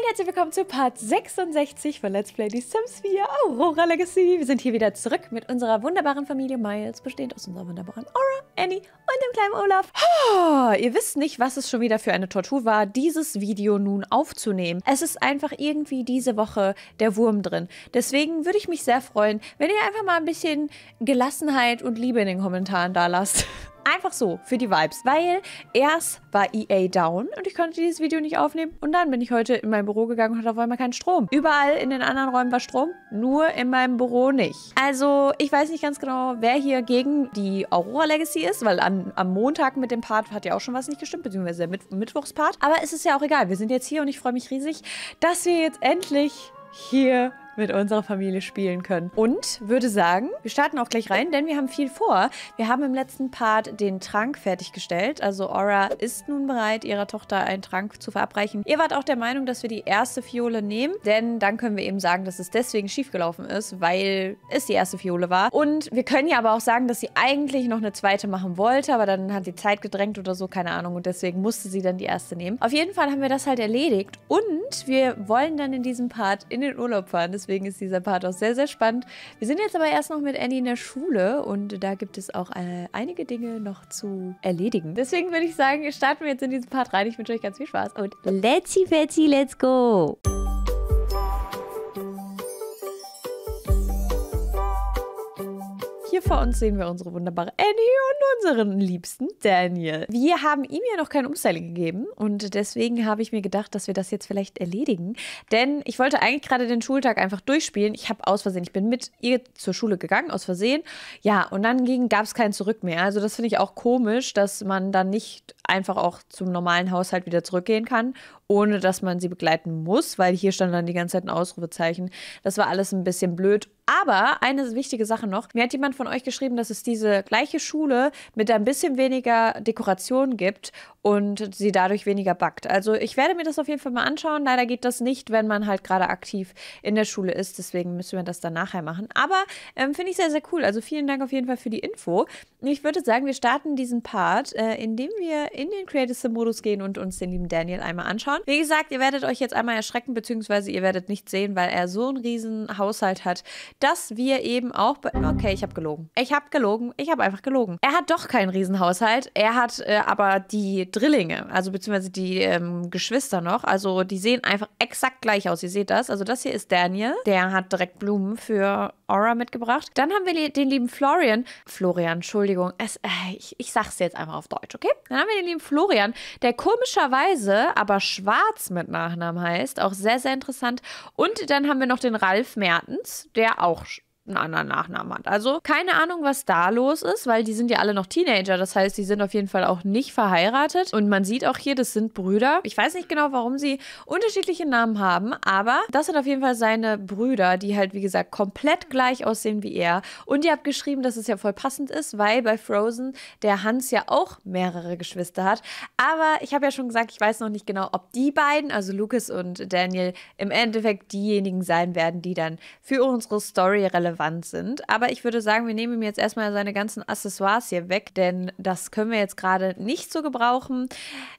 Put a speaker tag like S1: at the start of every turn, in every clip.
S1: Moin, herzlich willkommen zu Part 66 von Let's Play The Sims 4 Aurora Legacy. Wir sind hier wieder zurück mit unserer wunderbaren Familie Miles, bestehend aus unserer wunderbaren Aura, Annie und dem kleinen Olaf. Oh, ihr wisst nicht, was es schon wieder für eine Tortur war, dieses Video nun aufzunehmen. Es ist einfach irgendwie diese Woche der Wurm drin. Deswegen würde ich mich sehr freuen, wenn ihr einfach mal ein bisschen Gelassenheit und Liebe in den Kommentaren da lasst. Einfach so, für die Vibes. Weil erst war EA down und ich konnte dieses Video nicht aufnehmen. Und dann bin ich heute in mein Büro gegangen und hatte auf einmal keinen Strom. Überall in den anderen Räumen war Strom, nur in meinem Büro nicht. Also ich weiß nicht ganz genau, wer hier gegen die Aurora Legacy ist, weil am, am Montag mit dem Part hat ja auch schon was nicht gestimmt, beziehungsweise der Mitt Mittwochspart. Aber es ist ja auch egal. Wir sind jetzt hier und ich freue mich riesig, dass wir jetzt endlich hier mit unserer Familie spielen können. Und würde sagen, wir starten auch gleich rein, denn wir haben viel vor. Wir haben im letzten Part den Trank fertiggestellt. Also Aura ist nun bereit, ihrer Tochter einen Trank zu verabreichen. Ihr wart auch der Meinung, dass wir die erste Fiole nehmen, denn dann können wir eben sagen, dass es deswegen schiefgelaufen ist, weil es die erste Fiole war. Und wir können ja aber auch sagen, dass sie eigentlich noch eine zweite machen wollte, aber dann hat die Zeit gedrängt oder so, keine Ahnung. Und deswegen musste sie dann die erste nehmen. Auf jeden Fall haben wir das halt erledigt und wir wollen dann in diesem Part in den Urlaub fahren. Das Deswegen ist dieser Part auch sehr, sehr spannend. Wir sind jetzt aber erst noch mit Annie in der Schule und da gibt es auch äh, einige Dinge noch zu erledigen. Deswegen würde ich sagen, starten wir jetzt in diesen Part rein. Ich wünsche euch ganz viel Spaß und let's see, let's go! Hier vor uns sehen wir unsere wunderbare Annie und unseren liebsten Daniel. Wir haben ihm ja noch kein Umstyling gegeben und deswegen habe ich mir gedacht, dass wir das jetzt vielleicht erledigen. Denn ich wollte eigentlich gerade den Schultag einfach durchspielen. Ich habe aus Versehen, ich bin mit ihr zur Schule gegangen, aus Versehen. Ja, und dann gab es kein Zurück mehr. Also das finde ich auch komisch, dass man dann nicht einfach auch zum normalen Haushalt wieder zurückgehen kann, ohne dass man sie begleiten muss, weil hier stand dann die ganze Zeit ein Ausrufezeichen. Das war alles ein bisschen blöd aber eine wichtige Sache noch, mir hat jemand von euch geschrieben, dass es diese gleiche Schule mit ein bisschen weniger Dekoration gibt und sie dadurch weniger backt. Also ich werde mir das auf jeden Fall mal anschauen. Leider geht das nicht, wenn man halt gerade aktiv in der Schule ist. Deswegen müssen wir das dann nachher machen. Aber ähm, finde ich sehr, sehr cool. Also vielen Dank auf jeden Fall für die Info. Ich würde sagen, wir starten diesen Part, äh, indem wir in den Creative Sim Modus gehen und uns den lieben Daniel einmal anschauen. Wie gesagt, ihr werdet euch jetzt einmal erschrecken, beziehungsweise ihr werdet nicht sehen, weil er so einen riesen Haushalt hat, dass wir eben auch... Okay, ich habe gelogen. Ich habe gelogen. Ich habe einfach gelogen. Er hat doch keinen Riesenhaushalt. Er hat äh, aber die Drillinge, also beziehungsweise die ähm, Geschwister noch. Also die sehen einfach exakt gleich aus. Ihr seht das. Also das hier ist Daniel. Der hat direkt Blumen für Aura mitgebracht. Dann haben wir den lieben Florian. Florian, Entschuldigung. Es, äh, ich, ich sag's jetzt einfach auf Deutsch, okay? Dann haben wir den lieben Florian, der komischerweise aber schwarz mit Nachnamen heißt. Auch sehr, sehr interessant. Und dann haben wir noch den Ralf Mertens, der auch auch einen anderen Nachnamen hat. Also keine Ahnung, was da los ist, weil die sind ja alle noch Teenager. Das heißt, die sind auf jeden Fall auch nicht verheiratet. Und man sieht auch hier, das sind Brüder. Ich weiß nicht genau, warum sie unterschiedliche Namen haben, aber das sind auf jeden Fall seine Brüder, die halt, wie gesagt, komplett gleich aussehen wie er. Und ihr habt geschrieben, dass es ja voll passend ist, weil bei Frozen der Hans ja auch mehrere Geschwister hat. Aber ich habe ja schon gesagt, ich weiß noch nicht genau, ob die beiden, also Lucas und Daniel, im Endeffekt diejenigen sein werden, die dann für unsere Story relevant relevant sind. Aber ich würde sagen, wir nehmen ihm jetzt erstmal seine ganzen Accessoires hier weg, denn das können wir jetzt gerade nicht so gebrauchen.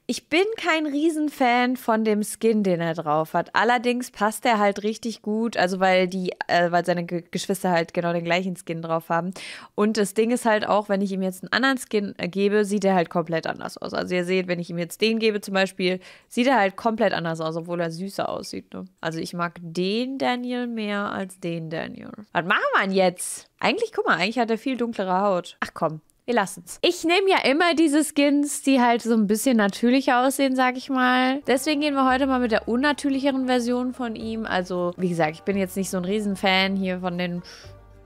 S1: Ich bin kein Riesenfan von dem Skin, den er drauf hat. Allerdings passt er halt richtig gut, also weil die, äh, weil seine Geschwister halt genau den gleichen Skin drauf haben. Und das Ding ist halt auch, wenn ich ihm jetzt einen anderen Skin äh, gebe, sieht er halt komplett anders aus. Also ihr seht, wenn ich ihm jetzt den gebe zum Beispiel, sieht er halt komplett anders aus, obwohl er süßer aussieht. Ne? Also ich mag den Daniel mehr als den Daniel. Was machen man jetzt? Eigentlich, guck mal, eigentlich hat er viel dunklere Haut. Ach komm, wir lassen's. Ich nehme ja immer diese Skins, die halt so ein bisschen natürlicher aussehen, sag ich mal. Deswegen gehen wir heute mal mit der unnatürlicheren Version von ihm. Also, wie gesagt, ich bin jetzt nicht so ein Riesenfan hier von den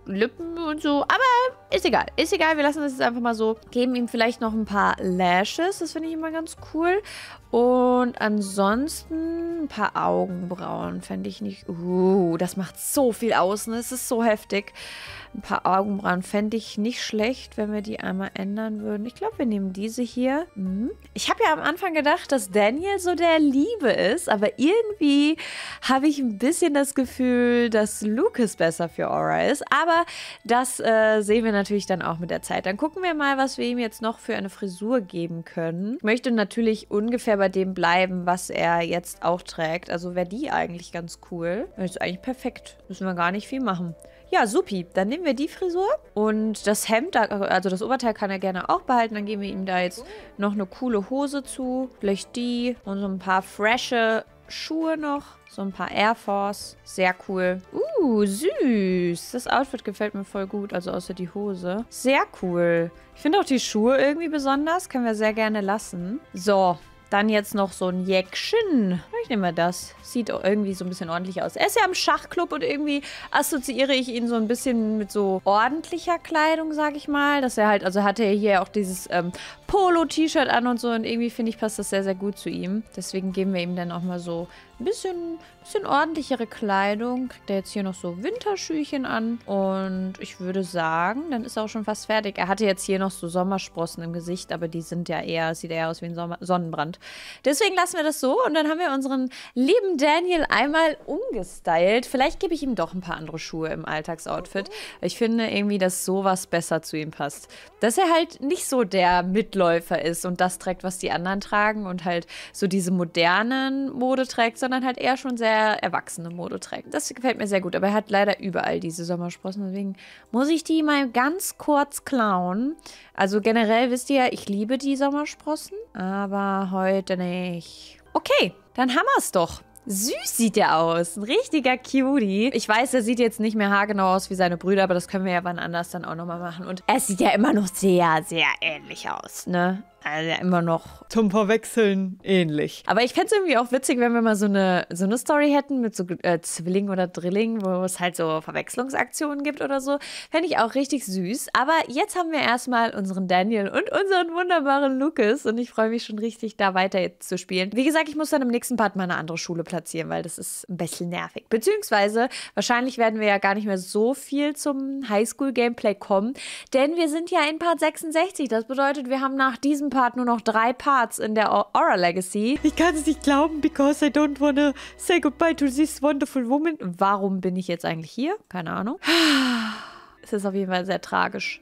S1: Lippen und so. Aber ist egal. Ist egal, wir lassen das jetzt einfach mal so. Geben ihm vielleicht noch ein paar Lashes. Das finde ich immer ganz cool. Und ansonsten ein paar Augenbrauen fände ich nicht... Uh, das macht so viel aus, ne? Es ist so heftig. Ein paar Augenbrauen fände ich nicht schlecht, wenn wir die einmal ändern würden. Ich glaube, wir nehmen diese hier. Mhm. Ich habe ja am Anfang gedacht, dass Daniel so der Liebe ist, aber irgendwie habe ich ein bisschen das Gefühl, dass Lucas besser für Aura ist. Aber das äh, sehen wir natürlich natürlich dann auch mit der Zeit. Dann gucken wir mal, was wir ihm jetzt noch für eine Frisur geben können. Ich möchte natürlich ungefähr bei dem bleiben, was er jetzt auch trägt. Also wäre die eigentlich ganz cool. Das ist eigentlich perfekt. Müssen wir gar nicht viel machen. Ja, supi. Dann nehmen wir die Frisur und das Hemd, also das Oberteil kann er gerne auch behalten. Dann geben wir ihm da jetzt noch eine coole Hose zu. Vielleicht die und so ein paar frische Schuhe noch. So ein paar Air Force. Sehr cool. Uh, süß. Das Outfit gefällt mir voll gut. Also außer die Hose. Sehr cool. Ich finde auch die Schuhe irgendwie besonders. Können wir sehr gerne lassen. So. Dann jetzt noch so ein Jäckchen. Ich nehme mal das. Sieht irgendwie so ein bisschen ordentlich aus. Er ist ja im Schachclub und irgendwie assoziiere ich ihn so ein bisschen mit so ordentlicher Kleidung, sag ich mal. Dass er halt, also hatte er hier auch dieses ähm, Polo-T-Shirt an und so. Und irgendwie finde ich, passt das sehr, sehr gut zu ihm. Deswegen geben wir ihm dann auch mal so ein bisschen, bisschen ordentlichere Kleidung. Kriegt er jetzt hier noch so Winterschüchen an. Und ich würde sagen, dann ist er auch schon fast fertig. Er hatte jetzt hier noch so Sommersprossen im Gesicht, aber die sind ja eher, sieht eher aus wie ein Sommer Sonnenbrand. Deswegen lassen wir das so. Und dann haben wir unseren lieben Daniel einmal umgestylt. Vielleicht gebe ich ihm doch ein paar andere Schuhe im Alltagsoutfit. Ich finde irgendwie, dass sowas besser zu ihm passt. Dass er halt nicht so der Mittler Mitläufer ist und das trägt, was die anderen tragen und halt so diese modernen Mode trägt, sondern halt eher schon sehr erwachsene Mode trägt. Das gefällt mir sehr gut, aber er hat leider überall diese Sommersprossen, deswegen muss ich die mal ganz kurz klauen. Also generell wisst ihr ja, ich liebe die Sommersprossen, aber heute nicht. Okay, dann haben wir es doch. Süß sieht er aus. Ein richtiger Cutie. Ich weiß, er sieht jetzt nicht mehr haargenau aus wie seine Brüder, aber das können wir ja wann anders dann auch nochmal machen. Und er sieht ja immer noch sehr, sehr ähnlich aus, ne? also immer noch zum Verwechseln ähnlich. Aber ich fände es irgendwie auch witzig, wenn wir mal so eine, so eine Story hätten mit so äh, Zwilling oder Drilling, wo es halt so Verwechslungsaktionen gibt oder so. Fände ich auch richtig süß. Aber jetzt haben wir erstmal unseren Daniel und unseren wunderbaren Lucas und ich freue mich schon richtig, da weiter zu spielen. Wie gesagt, ich muss dann im nächsten Part mal eine andere Schule platzieren, weil das ist ein bisschen nervig. Beziehungsweise, wahrscheinlich werden wir ja gar nicht mehr so viel zum Highschool-Gameplay kommen, denn wir sind ja in Part 66. Das bedeutet, wir haben nach diesem Part nur noch drei Parts in der Aura Legacy. Ich kann es nicht glauben, because I don't wanna say goodbye to this wonderful woman. Warum bin ich jetzt eigentlich hier? Keine Ahnung. Es ist auf jeden Fall sehr tragisch.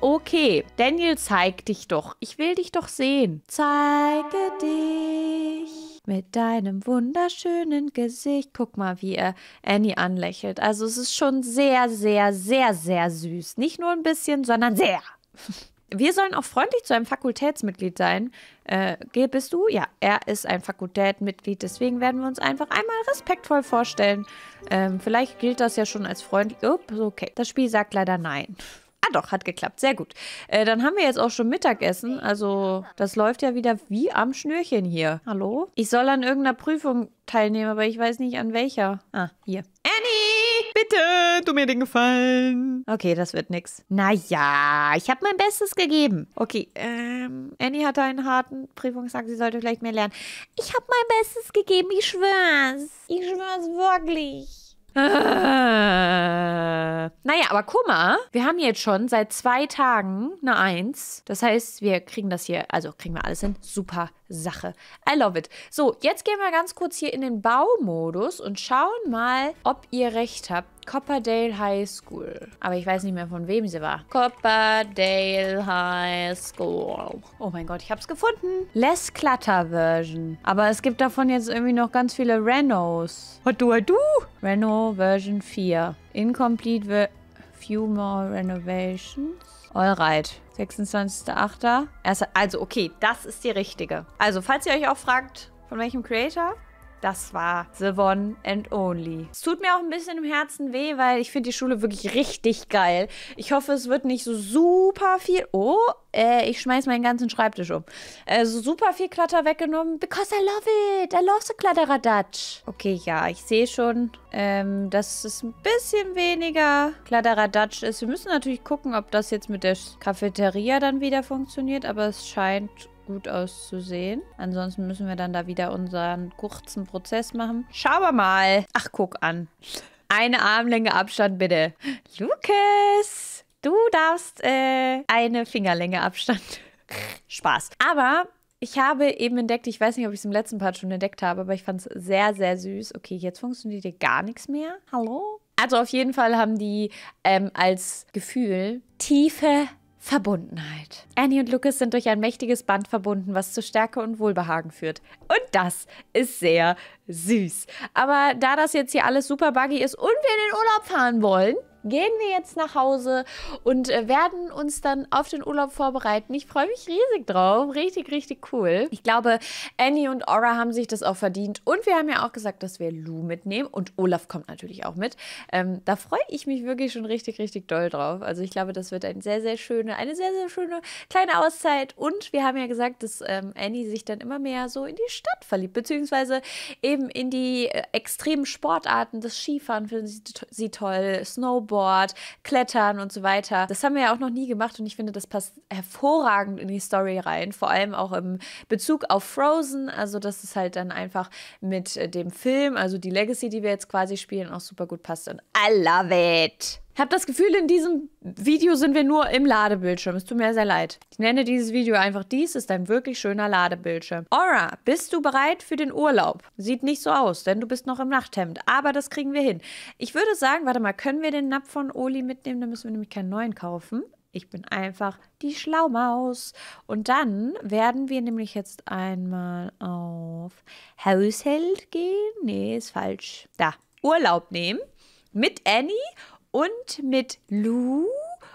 S1: Okay, Daniel, zeig dich doch. Ich will dich doch sehen. Zeige dich mit deinem wunderschönen Gesicht. Guck mal, wie er Annie anlächelt. Also es ist schon sehr, sehr, sehr, sehr süß. Nicht nur ein bisschen, sondern sehr. Wir sollen auch freundlich zu einem Fakultätsmitglied sein. Äh, bist du? Ja, er ist ein Fakultätmitglied, deswegen werden wir uns einfach einmal respektvoll vorstellen. Ähm, vielleicht gilt das ja schon als freundlich. Ups, okay. Das Spiel sagt leider nein. Ah doch, hat geklappt. Sehr gut. Äh, dann haben wir jetzt auch schon Mittagessen. Also das läuft ja wieder wie am Schnürchen hier. Hallo? Ich soll an irgendeiner Prüfung teilnehmen, aber ich weiß nicht an welcher. Ah, hier. Annie! Bitte, tu mir den Gefallen. Okay, das wird nix. Naja, ich habe mein Bestes gegeben. Okay, ähm, Annie hatte einen harten Prüfungstag. Sie sollte vielleicht mehr lernen. Ich habe mein Bestes gegeben, ich schwör's. Ich schwör's wirklich. Naja, aber guck mal, wir haben jetzt schon seit zwei Tagen eine Eins. Das heißt, wir kriegen das hier, also kriegen wir alles hin. Super, Sache. I love it. So, jetzt gehen wir ganz kurz hier in den Baumodus und schauen mal, ob ihr recht habt. Copperdale High School. Aber ich weiß nicht mehr, von wem sie war. Copperdale High School. Oh mein Gott, ich hab's gefunden. Less Clutter Version. Aber es gibt davon jetzt irgendwie noch ganz viele Renos. What do I do? Reno Version 4. Incomplete Ver Few more renovations. Alright. 26.8. Also, also, okay, das ist die richtige. Also, falls ihr euch auch fragt, von welchem Creator, das war The One and Only. Es tut mir auch ein bisschen im Herzen weh, weil ich finde die Schule wirklich richtig geil. Ich hoffe, es wird nicht so super viel... Oh, äh, ich schmeiß meinen ganzen Schreibtisch um. Äh, so super viel Klatter weggenommen. Because I love it. I love the Kladderadatsch. Okay, ja, ich sehe schon, ähm, dass es ein bisschen weniger Kladderadatsch ist. Wir müssen natürlich gucken, ob das jetzt mit der Cafeteria dann wieder funktioniert. Aber es scheint gut auszusehen. Ansonsten müssen wir dann da wieder unseren kurzen Prozess machen. Schauen wir mal. Ach, guck an. Eine Armlänge Abstand bitte. Lukas, du darfst äh, eine Fingerlänge Abstand. Spaß. Aber ich habe eben entdeckt, ich weiß nicht, ob ich es im letzten Part schon entdeckt habe, aber ich fand es sehr, sehr süß. Okay, jetzt funktioniert dir gar nichts mehr. Hallo? Also auf jeden Fall haben die ähm, als Gefühl tiefe Verbundenheit. Annie und Lucas sind durch ein mächtiges Band verbunden, was zu Stärke und Wohlbehagen führt. Und das ist sehr süß. Aber da das jetzt hier alles super buggy ist und wir in den Urlaub fahren wollen, gehen wir jetzt nach Hause und äh, werden uns dann auf den Urlaub vorbereiten. Ich freue mich riesig drauf. Richtig, richtig cool. Ich glaube, Annie und Aura haben sich das auch verdient. Und wir haben ja auch gesagt, dass wir Lou mitnehmen. Und Olaf kommt natürlich auch mit. Ähm, da freue ich mich wirklich schon richtig, richtig doll drauf. Also ich glaube, das wird eine sehr, sehr schöne, eine sehr, sehr schöne kleine Auszeit. Und wir haben ja gesagt, dass ähm, Annie sich dann immer mehr so in die Stadt verliebt, beziehungsweise eben in die äh, extremen Sportarten. Das Skifahren finden sie, sie toll, Snowboard. Snowboard, Klettern und so weiter. Das haben wir ja auch noch nie gemacht und ich finde, das passt hervorragend in die Story rein, vor allem auch im Bezug auf Frozen, also dass es halt dann einfach mit äh, dem Film, also die Legacy, die wir jetzt quasi spielen, auch super gut passt und I love it! Ich habe das Gefühl, in diesem Video sind wir nur im Ladebildschirm. Es tut mir sehr leid. Ich nenne dieses Video einfach dies ist ein wirklich schöner Ladebildschirm. Aura, bist du bereit für den Urlaub? Sieht nicht so aus, denn du bist noch im Nachthemd. Aber das kriegen wir hin. Ich würde sagen, warte mal, können wir den Napf von Oli mitnehmen? Dann müssen wir nämlich keinen neuen kaufen. Ich bin einfach die Schlaumaus. Und dann werden wir nämlich jetzt einmal auf Haushalt gehen. Nee, ist falsch. Da. Urlaub nehmen mit Annie und mit Lu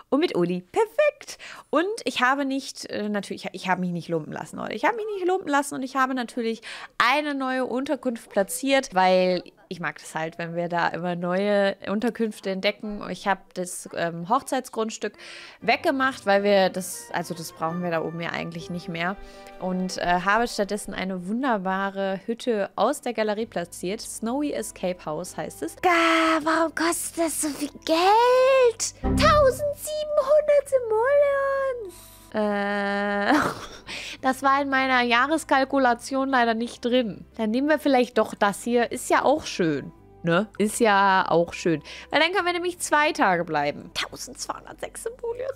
S1: und mit Uli. Perfekt. Und ich habe nicht, äh, natürlich, ich habe mich nicht lumpen lassen, Leute. Ich habe mich nicht lumpen lassen und ich habe natürlich eine neue Unterkunft platziert, weil ich mag das halt, wenn wir da immer neue Unterkünfte entdecken. Ich habe das ähm, Hochzeitsgrundstück weggemacht, weil wir das, also das brauchen wir da oben ja eigentlich nicht mehr. Und äh, habe stattdessen eine wunderbare Hütte aus der Galerie platziert. Snowy Escape House heißt es. Gah, warum kostet das so viel Geld? 1700 Simoleons! Äh, das war in meiner Jahreskalkulation leider nicht drin. Dann nehmen wir vielleicht doch das hier. Ist ja auch schön. Ne? Ist ja auch schön. Weil dann können wir nämlich zwei Tage bleiben. 1206 Symbolien.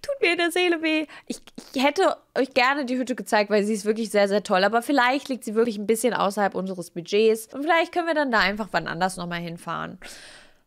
S1: Tut mir in der Seele weh. Ich, ich, hätte euch gerne die Hütte gezeigt, weil sie ist wirklich sehr, sehr toll. Aber vielleicht liegt sie wirklich ein bisschen außerhalb unseres Budgets. Und vielleicht können wir dann da einfach wann anders nochmal hinfahren.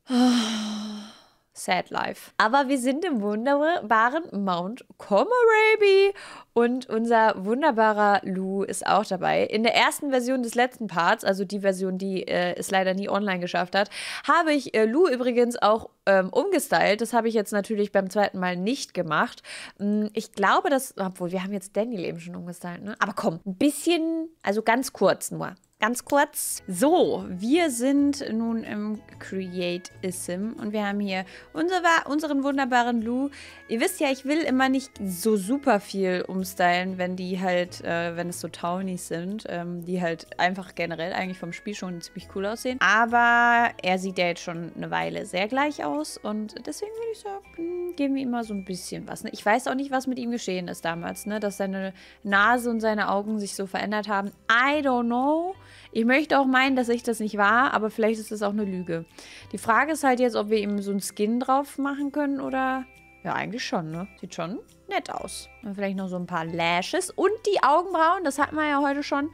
S1: Oh. Sad Life. Aber wir sind im wunderbaren Mount Comoraby und unser wunderbarer Lou ist auch dabei. In der ersten Version des letzten Parts, also die Version, die äh, es leider nie online geschafft hat, habe ich äh, Lou übrigens auch ähm, umgestylt. Das habe ich jetzt natürlich beim zweiten Mal nicht gemacht. Hm, ich glaube, dass, obwohl wir haben jetzt Daniel eben schon umgestylt, ne? Aber komm, ein bisschen, also ganz kurz nur ganz kurz. So, wir sind nun im Create-Ism und wir haben hier unser, unseren wunderbaren Lou. Ihr wisst ja, ich will immer nicht so super viel umstylen, wenn die halt, äh, wenn es so Townies sind, ähm, die halt einfach generell eigentlich vom Spiel schon ziemlich cool aussehen. Aber er sieht ja jetzt schon eine Weile sehr gleich aus und deswegen würde ich sagen, hm, geben wir ihm mal so ein bisschen was. Ne? Ich weiß auch nicht, was mit ihm geschehen ist damals, ne? dass seine Nase und seine Augen sich so verändert haben. I don't know. Ich möchte auch meinen, dass ich das nicht war, aber vielleicht ist das auch eine Lüge. Die Frage ist halt jetzt, ob wir ihm so einen Skin drauf machen können oder... Ja, eigentlich schon, ne? Sieht schon nett aus. Und vielleicht noch so ein paar Lashes und die Augenbrauen, das hatten wir ja heute schon.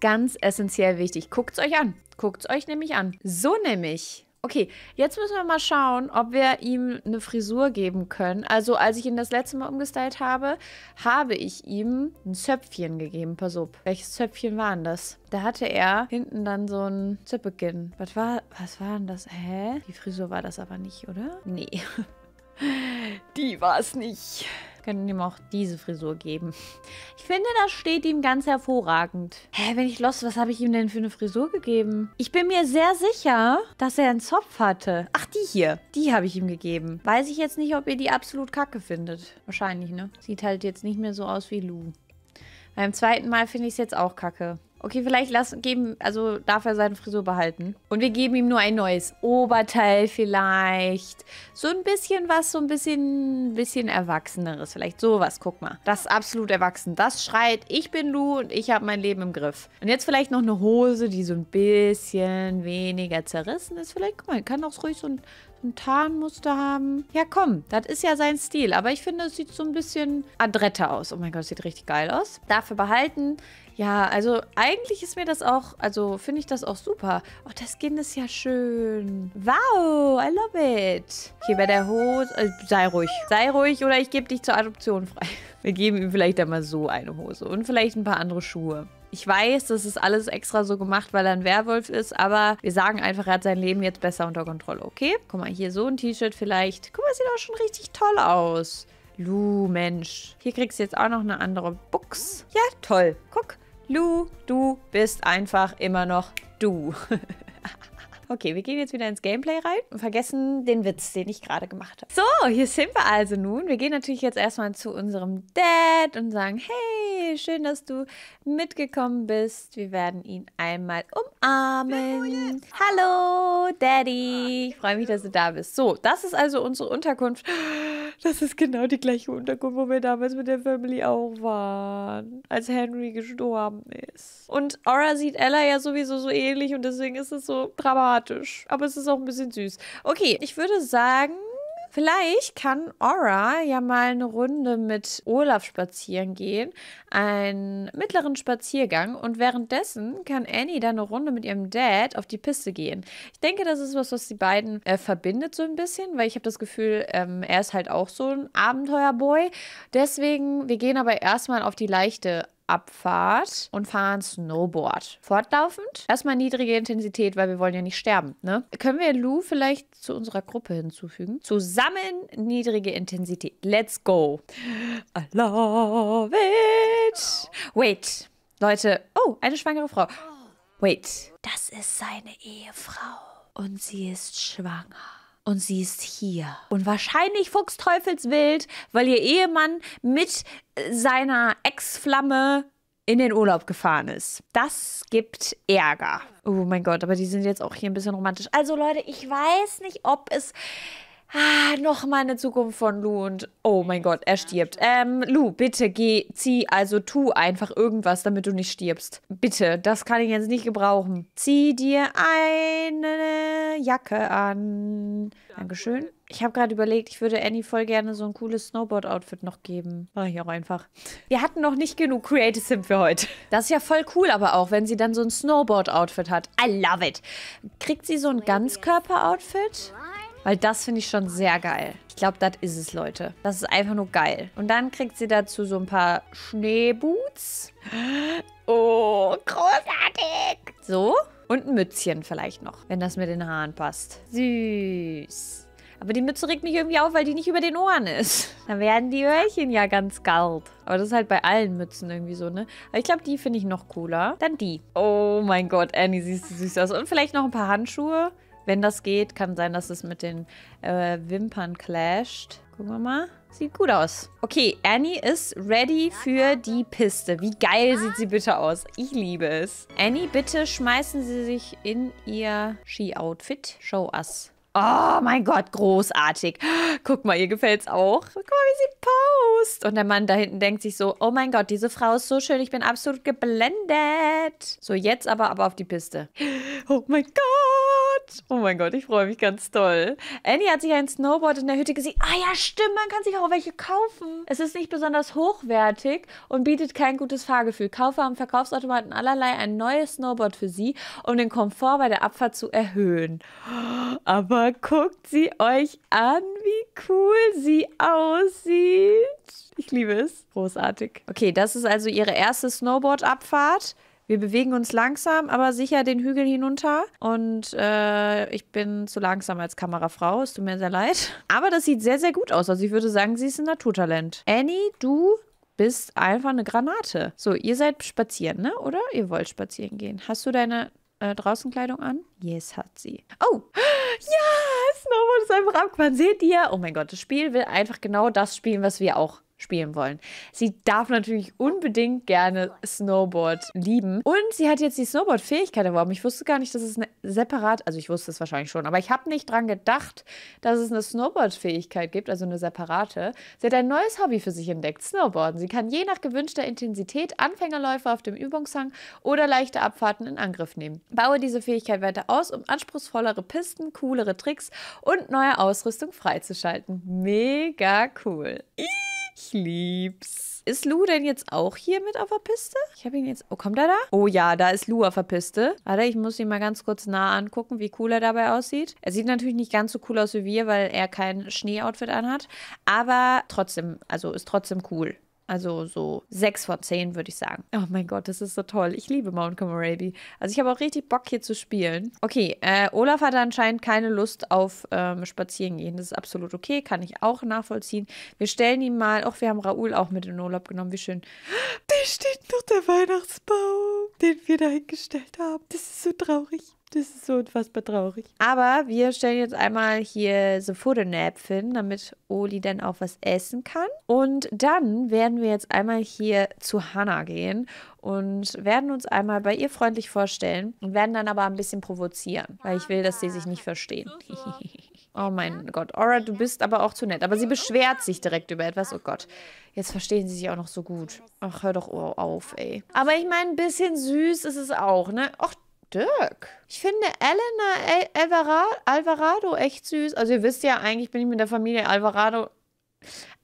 S1: Ganz essentiell wichtig. Guckt's euch an. Guckt's euch nämlich an. So nämlich. Okay, jetzt müssen wir mal schauen, ob wir ihm eine Frisur geben können. Also, als ich ihn das letzte Mal umgestylt habe, habe ich ihm ein Zöpfchen gegeben. Pass auf. Welches Zöpfchen war denn das? Da hatte er hinten dann so ein Zöpfchen. Was war, was war denn das? Hä? Die Frisur war das aber nicht, oder? Nee. Die war es nicht können ihm auch diese Frisur geben. Ich finde, das steht ihm ganz hervorragend. Hä, wenn ich los, was habe ich ihm denn für eine Frisur gegeben? Ich bin mir sehr sicher, dass er einen Zopf hatte. Ach, die hier. Die habe ich ihm gegeben. Weiß ich jetzt nicht, ob ihr die absolut kacke findet. Wahrscheinlich, ne? Sieht halt jetzt nicht mehr so aus wie Lou. Beim zweiten Mal finde ich es jetzt auch kacke. Okay, vielleicht lassen, geben, also darf er seine Frisur behalten. Und wir geben ihm nur ein neues Oberteil vielleicht. So ein bisschen was, so ein bisschen, bisschen Erwachseneres. Vielleicht sowas, guck mal. Das ist absolut erwachsen. Das schreit, ich bin Lu und ich habe mein Leben im Griff. Und jetzt vielleicht noch eine Hose, die so ein bisschen weniger zerrissen ist. Vielleicht, guck mal, kann auch ruhig so ein, ein Tarnmuster haben. Ja, komm, das ist ja sein Stil. Aber ich finde, es sieht so ein bisschen adrette aus. Oh mein Gott, sieht richtig geil aus. Dafür behalten. Ja, also eigentlich ist mir das auch, also finde ich das auch super. Oh, das Skin ist ja schön. Wow, I love it. Okay, bei der Hose, äh, sei ruhig. Sei ruhig oder ich gebe dich zur Adoption frei. Wir geben ihm vielleicht einmal so eine Hose und vielleicht ein paar andere Schuhe. Ich weiß, das ist alles extra so gemacht, weil er ein Werwolf ist, aber wir sagen einfach, er hat sein Leben jetzt besser unter Kontrolle, okay? Guck mal, hier so ein T-Shirt vielleicht. Guck mal, sieht auch schon richtig toll aus. Lu, Mensch. Hier kriegst du jetzt auch noch eine andere Buchs. Ja, toll. Guck, Lu, du bist einfach immer noch du. Okay, wir gehen jetzt wieder ins Gameplay rein und vergessen den Witz, den ich gerade gemacht habe. So, hier sind wir also nun. Wir gehen natürlich jetzt erstmal zu unserem Dad und sagen, hey, schön, dass du mitgekommen bist. Wir werden ihn einmal umarmen. Hallo, Daddy. Ah, ich freue mich, dass du da bist. So, das ist also unsere Unterkunft. Das ist genau die gleiche Unterkunft, wo wir damals mit der Family auch waren, als Henry gestorben ist. Und Aura sieht Ella ja sowieso so ähnlich und deswegen ist es so dramatisch. Aber es ist auch ein bisschen süß. Okay, ich würde sagen, Vielleicht kann Aura ja mal eine Runde mit Olaf spazieren gehen, einen mittleren Spaziergang und währenddessen kann Annie dann eine Runde mit ihrem Dad auf die Piste gehen. Ich denke, das ist was, was die beiden äh, verbindet so ein bisschen, weil ich habe das Gefühl, ähm, er ist halt auch so ein Abenteuerboy. Deswegen, wir gehen aber erstmal auf die leichte Abfahrt und fahren Snowboard. Fortlaufend. Erstmal niedrige Intensität, weil wir wollen ja nicht sterben. Ne? Können wir Lou vielleicht zu unserer Gruppe hinzufügen? Zusammen niedrige Intensität. Let's go. I love it. Wait. Leute. Oh, eine schwangere Frau. Wait. Das ist seine Ehefrau. Und sie ist schwanger und sie ist hier. Und wahrscheinlich fuchsteufelswild, weil ihr Ehemann mit äh, seiner Ex-Flamme in den Urlaub gefahren ist. Das gibt Ärger. Oh mein Gott, aber die sind jetzt auch hier ein bisschen romantisch. Also Leute, ich weiß nicht, ob es Ah, noch mal eine Zukunft von Lou und oh mein Gott, er stirbt. Ähm, Lou, bitte geh, zieh, also tu einfach irgendwas, damit du nicht stirbst. Bitte, das kann ich jetzt nicht gebrauchen. Zieh dir eine Jacke an. Dankeschön. Ich habe gerade überlegt, ich würde Annie voll gerne so ein cooles Snowboard-Outfit noch geben. Mach ich auch einfach. Wir hatten noch nicht genug Creative Sim für heute. Das ist ja voll cool, aber auch, wenn sie dann so ein Snowboard-Outfit hat. I love it. Kriegt sie so ein Ganzkörper-Outfit? Weil das finde ich schon sehr geil. Ich glaube, das is ist es, Leute. Das ist einfach nur geil. Und dann kriegt sie dazu so ein paar Schneeboots. Oh, großartig. So. Und ein Mützchen vielleicht noch, wenn das mit den Haaren passt. Süß. Aber die Mütze regt mich irgendwie auf, weil die nicht über den Ohren ist. Dann werden die Öhrchen ja ganz kalt. Aber das ist halt bei allen Mützen irgendwie so, ne? Aber ich glaube, die finde ich noch cooler. Dann die. Oh mein Gott, Annie, siehst du süß aus. Und vielleicht noch ein paar Handschuhe. Wenn das geht, kann sein, dass es mit den äh, Wimpern clasht. Gucken wir mal. Sieht gut aus. Okay, Annie ist ready für die Piste. Wie geil sieht sie bitte aus. Ich liebe es. Annie, bitte schmeißen Sie sich in Ihr Ski-Outfit. Show us. Oh mein Gott, großartig. Guck mal, ihr gefällt's auch. Guck mal, wie sie post. Und der Mann da hinten denkt sich so, oh mein Gott, diese Frau ist so schön, ich bin absolut geblendet. So, jetzt aber aber auf die Piste. Oh mein Gott. Oh mein Gott, ich freue mich ganz toll. Annie hat sich ein Snowboard in der Hütte gesehen. Ah ja, stimmt, man kann sich auch welche kaufen. Es ist nicht besonders hochwertig und bietet kein gutes Fahrgefühl. Kaufe am Verkaufsautomaten allerlei ein neues Snowboard für sie, um den Komfort bei der Abfahrt zu erhöhen. Aber guckt sie euch an, wie cool sie aussieht. Ich liebe es. Großartig. Okay, das ist also ihre erste Snowboard-Abfahrt. Wir bewegen uns langsam, aber sicher den Hügel hinunter. Und äh, ich bin zu langsam als Kamerafrau. Es tut mir sehr leid. Aber das sieht sehr, sehr gut aus. Also ich würde sagen, sie ist ein Naturtalent. Annie, du bist einfach eine Granate. So, ihr seid spazieren, ne? Oder? Ihr wollt spazieren gehen. Hast du deine äh, Draußenkleidung an? Yes, hat sie. Oh! Ja! Snowboard ist einfach abgefahren. Seht ihr? Oh mein Gott, das Spiel will einfach genau das spielen, was wir auch spielen wollen. Sie darf natürlich unbedingt gerne Snowboard lieben. Und sie hat jetzt die Snowboard-Fähigkeit erworben. Ich wusste gar nicht, dass es eine separat, also ich wusste es wahrscheinlich schon, aber ich habe nicht dran gedacht, dass es eine Snowboard-Fähigkeit gibt, also eine separate. Sie hat ein neues Hobby für sich entdeckt, Snowboarden. Sie kann je nach gewünschter Intensität Anfängerläufe auf dem Übungshang oder leichte Abfahrten in Angriff nehmen. Baue diese Fähigkeit weiter aus, um anspruchsvollere Pisten, coolere Tricks und neue Ausrüstung freizuschalten. Mega cool. Ihhh. Ich lieb's. Ist Lou denn jetzt auch hier mit auf der Piste? Ich habe ihn jetzt... Oh, kommt er da? Oh ja, da ist Lou auf der Piste. Warte, ich muss ihn mal ganz kurz nah angucken, wie cool er dabei aussieht. Er sieht natürlich nicht ganz so cool aus wie wir, weil er kein Schneeoutfit anhat. Aber trotzdem, also ist trotzdem cool. Also so sechs von zehn würde ich sagen. Oh mein Gott, das ist so toll. Ich liebe Mount Camarabi. Also ich habe auch richtig Bock hier zu spielen. Okay, äh, Olaf hat anscheinend keine Lust auf ähm, Spazierengehen. Das ist absolut okay, kann ich auch nachvollziehen. Wir stellen ihm mal, auch wir haben Raoul auch mit in Urlaub genommen, wie schön. Da steht noch der Weihnachtsbaum, den wir da hingestellt haben. Das ist so traurig. Das ist so unfassbar traurig. Aber wir stellen jetzt einmal hier so Futternäpfchen, damit Oli dann auch was essen kann. Und dann werden wir jetzt einmal hier zu Hannah gehen und werden uns einmal bei ihr freundlich vorstellen und werden dann aber ein bisschen provozieren, weil ich will, dass sie sich nicht verstehen. Oh mein Gott, Aura, du bist aber auch zu nett. Aber sie beschwert sich direkt über etwas. Oh Gott, jetzt verstehen sie sich auch noch so gut. Ach, hör doch auf, ey. Aber ich meine, ein bisschen süß ist es auch, ne? Och, Dirk. Ich finde Elena Alvarado echt süß. Also ihr wisst ja, eigentlich bin ich mit der Familie Alvarado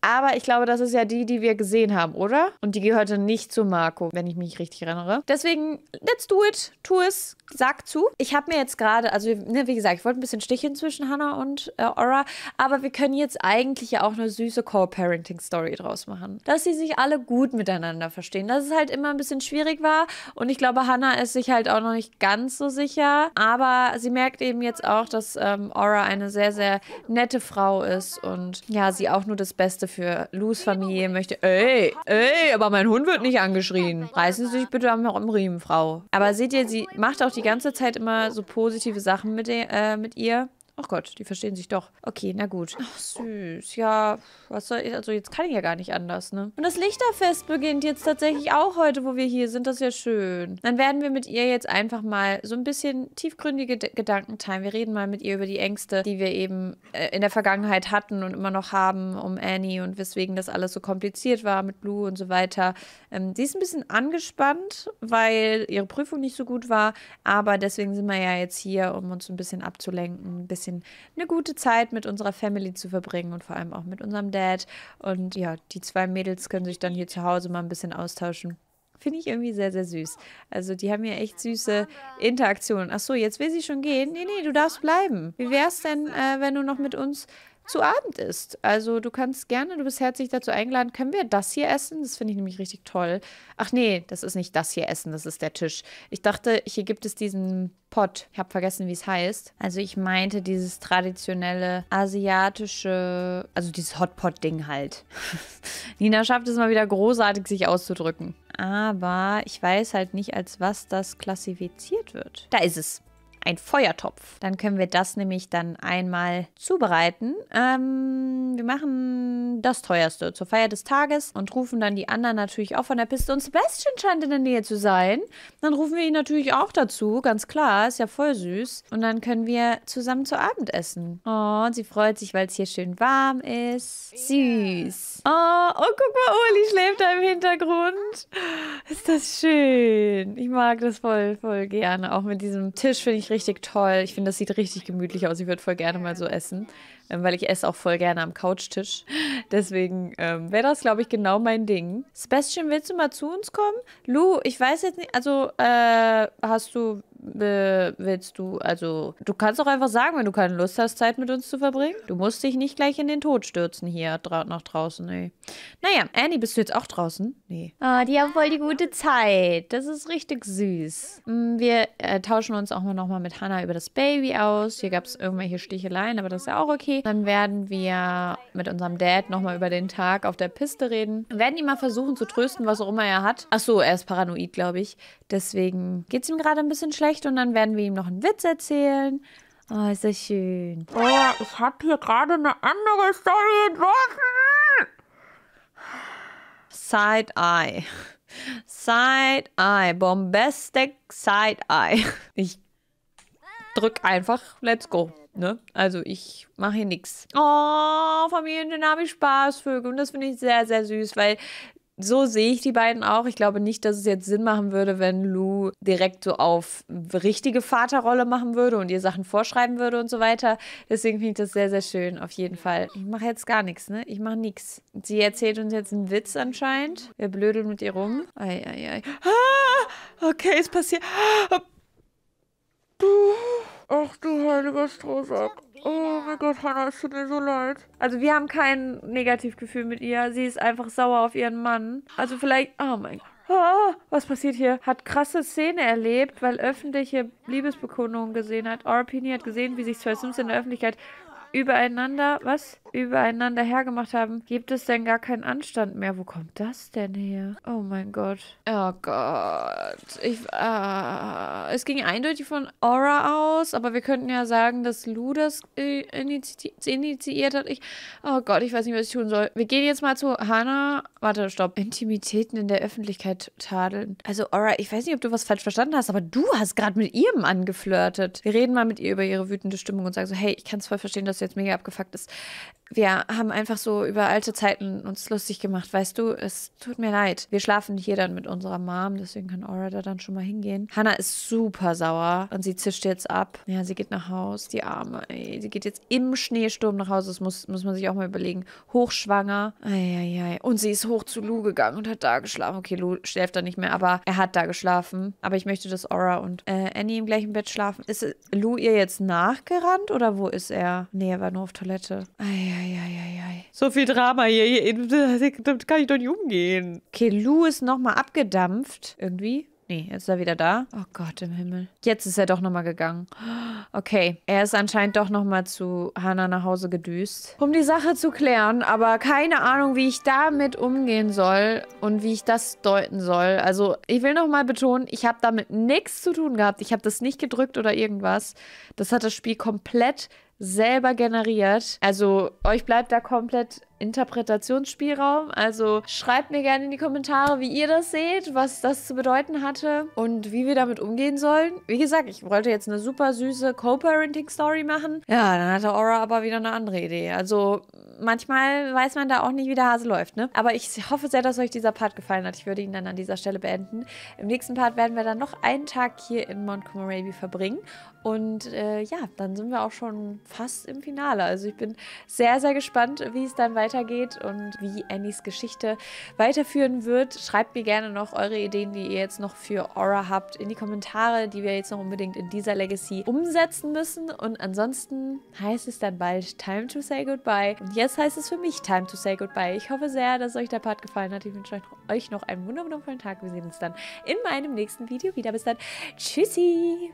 S1: aber ich glaube, das ist ja die, die wir gesehen haben, oder? Und die gehörte nicht zu Marco, wenn ich mich richtig erinnere. Deswegen, let's do it. Tu es. Sag zu. Ich habe mir jetzt gerade, also ne, wie gesagt, ich wollte ein bisschen sticheln zwischen Hannah und äh, Aura. Aber wir können jetzt eigentlich ja auch eine süße Co-Parenting-Story draus machen. Dass sie sich alle gut miteinander verstehen. Dass es halt immer ein bisschen schwierig war. Und ich glaube, Hannah ist sich halt auch noch nicht ganz so sicher. Aber sie merkt eben jetzt auch, dass ähm, Aura eine sehr, sehr nette Frau ist. Und ja, sie auch nur das das Beste für Lus Familie, möchte... Ey, ey, aber mein Hund wird nicht angeschrien. Reißen Sie sich bitte am Riemen, Frau. Aber seht ihr, oh sie macht auch die ganze Zeit immer so positive Sachen mit, äh, mit ihr. Ach Gott, die verstehen sich doch. Okay, na gut. Ach, süß. Ja, was soll ich? Also jetzt kann ich ja gar nicht anders, ne? Und das Lichterfest beginnt jetzt tatsächlich auch heute, wo wir hier sind. Das ist ja schön. Dann werden wir mit ihr jetzt einfach mal so ein bisschen tiefgründige D Gedanken teilen. Wir reden mal mit ihr über die Ängste, die wir eben äh, in der Vergangenheit hatten und immer noch haben um Annie und weswegen das alles so kompliziert war mit Blue und so weiter. Ähm, sie ist ein bisschen angespannt, weil ihre Prüfung nicht so gut war. Aber deswegen sind wir ja jetzt hier, um uns ein bisschen abzulenken, ein bisschen bisschen eine gute Zeit mit unserer Family zu verbringen und vor allem auch mit unserem Dad. Und ja, die zwei Mädels können sich dann hier zu Hause mal ein bisschen austauschen. Finde ich irgendwie sehr, sehr süß. Also die haben ja echt süße Interaktionen. Ach so, jetzt will sie schon gehen. Nee, nee, du darfst bleiben. Wie wäre es denn, äh, wenn du noch mit uns zu Abend ist. Also du kannst gerne, du bist herzlich dazu eingeladen. Können wir das hier essen? Das finde ich nämlich richtig toll. Ach nee, das ist nicht das hier essen, das ist der Tisch. Ich dachte, hier gibt es diesen Pot. Ich habe vergessen, wie es heißt. Also ich meinte dieses traditionelle asiatische, also dieses Hotpot-Ding halt. Nina schafft es mal wieder großartig, sich auszudrücken. Aber ich weiß halt nicht, als was das klassifiziert wird. Da ist es ein Feuertopf. Dann können wir das nämlich dann einmal zubereiten. Ähm, wir machen das teuerste zur Feier des Tages und rufen dann die anderen natürlich auch von der Piste. Und Sebastian scheint in der Nähe zu sein. Dann rufen wir ihn natürlich auch dazu, ganz klar. Ist ja voll süß. Und dann können wir zusammen zu Abend essen. Oh, und sie freut sich, weil es hier schön warm ist. Süß. Oh, oh, guck mal, Uli schläft da im Hintergrund. Ist das schön. Ich mag das voll, voll gerne. Auch mit diesem Tisch finde ich richtig richtig toll. Ich finde, das sieht richtig gemütlich aus. Ich würde voll gerne mal so essen, ähm, weil ich esse auch voll gerne am Couchtisch. Deswegen ähm, wäre das, glaube ich, genau mein Ding. Sebastian, willst du mal zu uns kommen? Lu, ich weiß jetzt nicht, also äh, hast du, willst du, also du kannst auch einfach sagen, wenn du keine Lust hast, Zeit mit uns zu verbringen. Du musst dich nicht gleich in den Tod stürzen hier dra nach draußen, ey. Naja, Annie, bist du jetzt auch draußen? Nee. Ah, oh, die haben voll die gute Zeit. Das ist richtig süß. Mm, wir äh, tauschen uns auch mal nochmal mit Hannah über das Baby aus. Hier gab es irgendwelche Sticheleien, aber das ist ja auch okay. Dann werden wir mit unserem Dad nochmal über den Tag auf der Piste reden. Wir werden ihn mal versuchen zu trösten, was auch immer er hat. Ach so, er ist paranoid, glaube ich. Deswegen geht es ihm gerade ein bisschen schlecht schlecht und dann werden wir ihm noch einen Witz erzählen. Oh, ist das schön. Oh, ich habe hier gerade eine andere Story entworfen. Side-Eye. Side-Eye. Bombastic Side-Eye. Ich drück einfach Let's Go. Ne? Also ich mache hier nichts. Oh, Familien, Familiendynamisch Spaßvögel. Und das finde ich sehr, sehr süß, weil so sehe ich die beiden auch. Ich glaube nicht, dass es jetzt Sinn machen würde, wenn Lou direkt so auf richtige Vaterrolle machen würde und ihr Sachen vorschreiben würde und so weiter. Deswegen finde ich das sehr, sehr schön, auf jeden Fall. Ich mache jetzt gar nichts, ne? Ich mache nichts. Sie erzählt uns jetzt einen Witz anscheinend. Wir blödeln mit ihr rum. Ei, ei, ei. Ah, okay, es passiert. Ah, Ach du heiliger Strohsack. Oh mein Gott, Hannah, es tut mir so leid. Also wir haben kein Negativgefühl mit ihr. Sie ist einfach sauer auf ihren Mann. Also vielleicht... Oh mein Gott. Ah, was passiert hier? Hat krasse Szene erlebt, weil öffentliche Liebesbekundungen gesehen hat. Aura Pini hat gesehen, wie sich zwei Sims in der Öffentlichkeit übereinander, was? Übereinander hergemacht haben, gibt es denn gar keinen Anstand mehr? Wo kommt das denn her? Oh mein Gott. Oh Gott. Ich, äh, es ging eindeutig von Aura aus, aber wir könnten ja sagen, dass Lou das äh, initi initiiert hat. Ich, oh Gott, ich weiß nicht, was ich tun soll. Wir gehen jetzt mal zu Hannah. Warte, stopp. Intimitäten in der Öffentlichkeit tadeln. Also Aura, ich weiß nicht, ob du was falsch verstanden hast, aber du hast gerade mit ihrem angeflirtet. Wir reden mal mit ihr über ihre wütende Stimmung und sagen so, hey, ich kann es voll verstehen, dass was jetzt mega abgefuckt ist. Wir haben einfach so über alte Zeiten uns lustig gemacht, weißt du? Es tut mir leid. Wir schlafen hier dann mit unserer Mom, deswegen kann Aura da dann schon mal hingehen. Hannah ist super sauer und sie zischt jetzt ab. Ja, sie geht nach Haus, die Arme. Ey, sie geht jetzt im Schneesturm nach Hause, das muss, muss man sich auch mal überlegen. Hochschwanger. Eieiei. Und sie ist hoch zu Lou gegangen und hat da geschlafen. Okay, Lou schläft da nicht mehr, aber er hat da geschlafen. Aber ich möchte, dass Aura und äh, Annie im gleichen Bett schlafen. Ist Lou ihr jetzt nachgerannt oder wo ist er? Nee, Nee, er war nur auf Toilette. Eieieiei. So viel Drama hier. Damit kann ich doch nicht umgehen. Okay, Lou ist nochmal abgedampft. Irgendwie. Nee, jetzt ist er wieder da. Oh Gott im Himmel. Jetzt ist er doch nochmal gegangen. Okay, er ist anscheinend doch nochmal zu Hannah nach Hause gedüst, um die Sache zu klären. Aber keine Ahnung, wie ich damit umgehen soll und wie ich das deuten soll. Also, ich will nochmal betonen, ich habe damit nichts zu tun gehabt. Ich habe das nicht gedrückt oder irgendwas. Das hat das Spiel komplett selber generiert. Also euch bleibt da komplett Interpretationsspielraum. Also schreibt mir gerne in die Kommentare, wie ihr das seht, was das zu bedeuten hatte und wie wir damit umgehen sollen. Wie gesagt, ich wollte jetzt eine super süße Co-Parenting-Story machen. Ja, dann hatte Aura aber wieder eine andere Idee. Also manchmal weiß man da auch nicht, wie der Hase läuft, ne? Aber ich hoffe sehr, dass euch dieser Part gefallen hat. Ich würde ihn dann an dieser Stelle beenden. Im nächsten Part werden wir dann noch einen Tag hier in Montgomery verbringen und äh, ja, dann sind wir auch schon fast im Finale. Also ich bin sehr, sehr gespannt, wie es dann weitergeht und wie Annies Geschichte weiterführen wird. Schreibt mir gerne noch eure Ideen, die ihr jetzt noch für Aura habt, in die Kommentare, die wir jetzt noch unbedingt in dieser Legacy umsetzen müssen. Und ansonsten heißt es dann bald Time to say goodbye. Und jetzt heißt es für mich Time to say goodbye. Ich hoffe sehr, dass euch der Part gefallen hat. Ich wünsche euch noch einen wundervollen Tag. Wir sehen uns dann in meinem nächsten Video wieder. Bis dann. Tschüssi.